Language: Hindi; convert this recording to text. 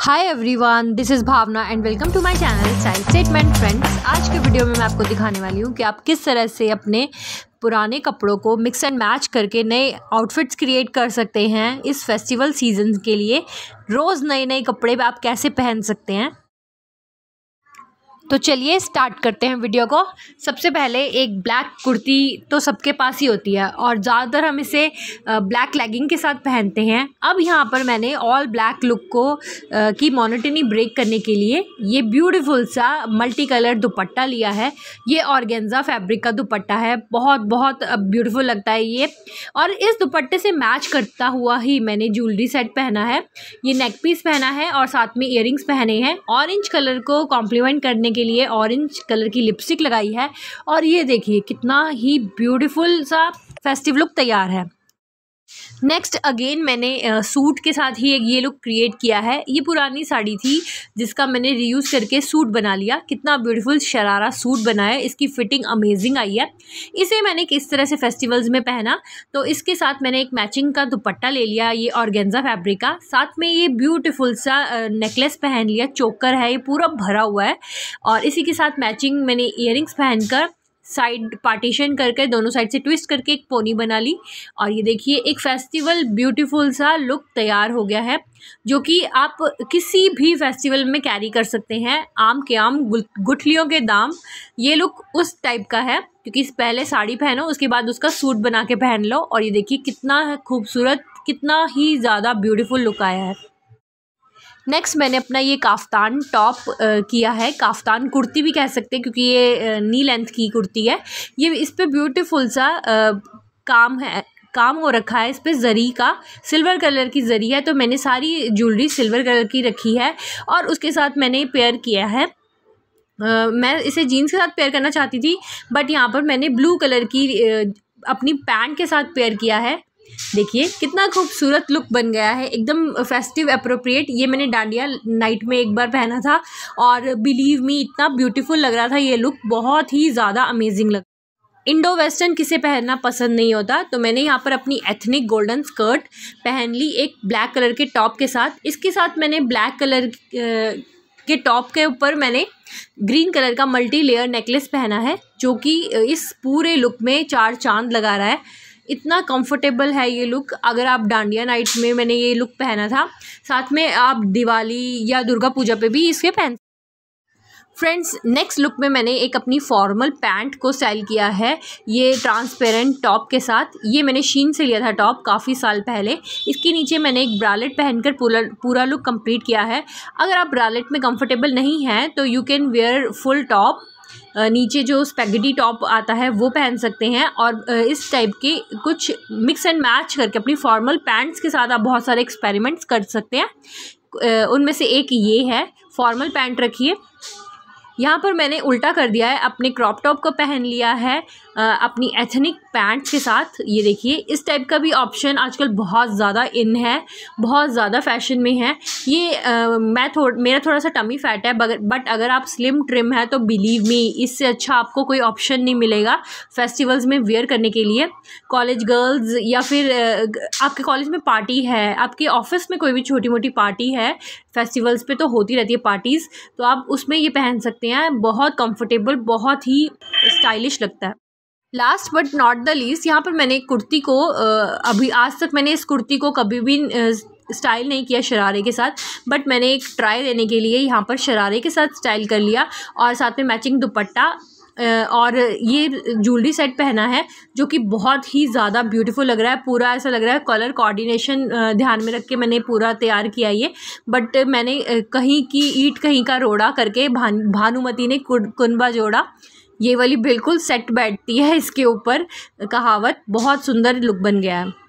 hi everyone this is Bhavna and welcome to my channel science statement friends आज के वीडियो में मैं आपको दिखाने वाली हूँ कि आप किस तरह से अपने पुराने कपड़ों को मिक्स एंड मैच करके नए आउटफिट्स क्रिएट कर सकते हैं इस फेस्टिवल सीजन के लिए रोज़ नए नए कपड़े आप कैसे पहन सकते हैं तो चलिए स्टार्ट करते हैं वीडियो को सबसे पहले एक ब्लैक कुर्ती तो सबके पास ही होती है और ज़्यादातर हम इसे ब्लैक लेगिंग के साथ पहनते हैं अब यहाँ पर मैंने ऑल ब्लैक लुक को की मोनिटनी ब्रेक करने के लिए ये ब्यूटीफुल सा मल्टी कलर दुपट्टा लिया है ये ऑर्गेन्जा फैब्रिक का दुपट्टा है बहुत बहुत ब्यूटीफुल लगता है ये और इस दुपट्टे से मैच करता हुआ ही मैंने ज्वेलरी सेट पहना है ये नेक पीस पहना है और साथ में इयर पहने हैं ऑरेंज कलर को कॉम्प्लीमेंट करने के लिए ऑरेंज कलर की लिपस्टिक लगाई है और ये देखिए कितना ही ब्यूटीफुल सा फेस्टिव लुक तैयार है नेक्स्ट अगेन मैंने सूट के साथ ही एक ये लुक क्रिएट किया है ये पुरानी साड़ी थी जिसका मैंने रीयूज़ करके सूट बना लिया कितना ब्यूटीफुल शरारा सूट बनाया इसकी फ़िटिंग अमेजिंग आई है इसे मैंने किस तरह से फेस्टिवल्स में पहना तो इसके साथ मैंने एक मैचिंग का दुपट्टा ले लिया ये ऑर्गेंजा फैब्रिक का साथ में ये ब्यूटिफुल सा नेकलेस पहन लिया चोकर है ये पूरा भरा हुआ है और इसी के साथ मैचिंग मैंने ईयरिंग्स पहनकर साइड पार्टीशन करके दोनों साइड से ट्विस्ट करके एक पोनी बना ली और ये देखिए एक फेस्टिवल ब्यूटीफुल सा लुक तैयार हो गया है जो कि आप किसी भी फेस्टिवल में कैरी कर सकते हैं आम के आम गुठलियों के दाम ये लुक उस टाइप का है क्योंकि पहले साड़ी पहनो उसके बाद उसका सूट बना के पहन लो और ये देखिए कितना खूबसूरत कितना ही ज़्यादा ब्यूटीफुल लुक आया है नेक्स्ट मैंने अपना ये काफ्तान टॉप किया है काफ्तान कुर्ती भी कह सकते हैं क्योंकि ये नी लेंथ की कुर्ती है ये इस पर ब्यूटीफुल सा काम है काम हो रखा है इस पर जरी का सिल्वर कलर की जरी है तो मैंने सारी ज्वेलरी सिल्वर कलर की रखी है और उसके साथ मैंने पेयर किया है आ, मैं इसे जीन्स के साथ पेयर करना चाहती थी बट यहाँ पर मैंने ब्लू कलर की अपनी पैंट के साथ पेयर किया है देखिए कितना खूबसूरत लुक बन गया है एकदम फेस्टिव अप्रोप्रिएट ये मैंने डांडिया नाइट में एक बार पहना था और बिलीव मी इतना ब्यूटीफुल लग रहा था ये लुक बहुत ही ज़्यादा अमेजिंग लग इंडो वेस्टर्न किसे पहनना पसंद नहीं होता तो मैंने यहाँ पर अपनी एथनिक गोल्डन स्कर्ट पहन ली एक ब्लैक कलर के टॉप के साथ इसके साथ मैंने ब्लैक कलर के टॉप के ऊपर मैंने ग्रीन कलर का मल्टी लेयर नेकलेस पहना है जो कि इस पूरे लुक में चार चांद लगा रहा है इतना कंफर्टेबल है ये लुक अगर आप डांडिया नाइट में मैंने ये लुक पहना था साथ में आप दिवाली या दुर्गा पूजा पे भी इसके पहन फ्रेंड्स नेक्स्ट लुक में मैंने एक अपनी फॉर्मल पैंट को सेल किया है ये ट्रांसपेरेंट टॉप के साथ ये मैंने शीन से लिया था टॉप काफ़ी साल पहले इसके नीचे मैंने एक ब्रालेट पहनकर पूरा पूरा लुक कंप्लीट किया है अगर आप ब्रालेट में कंफर्टेबल नहीं हैं तो you can wear full top नीचे जो स्पैगेटी टॉप आता है वो पहन सकते हैं और इस टाइप के कुछ मिक्स एंड मैच करके अपनी फॉर्मल पैंट्स के साथ आप बहुत सारे एक्सपेरिमेंट्स कर सकते हैं उनमें से एक ये है फॉर्मल पैंट रखिए यहाँ पर मैंने उल्टा कर दिया है अपने क्रॉप टॉप को पहन लिया है अपनी एथनिक पैंट के साथ ये देखिए इस टाइप का भी ऑप्शन आजकल बहुत ज़्यादा इन है बहुत ज़्यादा फैशन में है ये आ, मैं थोड़ा मेरा थोड़ा सा टमी फैट है बट अगर आप स्लिम ट्रिम है तो बिलीव मी इससे अच्छा आपको कोई ऑप्शन नहीं मिलेगा फेस्टिवल्स में वेयर करने के लिए कॉलेज गर्ल्स या फिर आपके कॉलेज में पार्टी है आपके ऑफिस में कोई भी छोटी मोटी पार्टी है फेस्टिवल्स पर तो होती रहती है पार्टीज़ तो आप उसमें ये पहन सकते हैं सकते हैं बहुत कंफर्टेबल बहुत ही स्टाइलिश लगता है last but not the least यहाँ पर मैंने कुर्ती को अभी आज तक मैंने इस कुर्ती को कभी भी स्टाइल नहीं किया शरारे के साथ बट मैंने एक ट्राई देने के लिए यहाँ पर शरारे के साथ स्टाइल कर लिया और साथ में मैचिंग दुपट्टा और ये ज्वेलरी सेट पहना है जो कि बहुत ही ज़्यादा ब्यूटीफुल लग रहा है पूरा ऐसा लग रहा है कलर कोऑर्डिनेशन ध्यान में रख के मैंने पूरा तैयार किया ये बट मैंने कहीं की ईट कहीं का रोड़ा करके भान भानुमति ने कुनबा जोड़ा ये वाली बिल्कुल सेट बैठती है इसके ऊपर कहावत बहुत सुंदर लुक बन गया है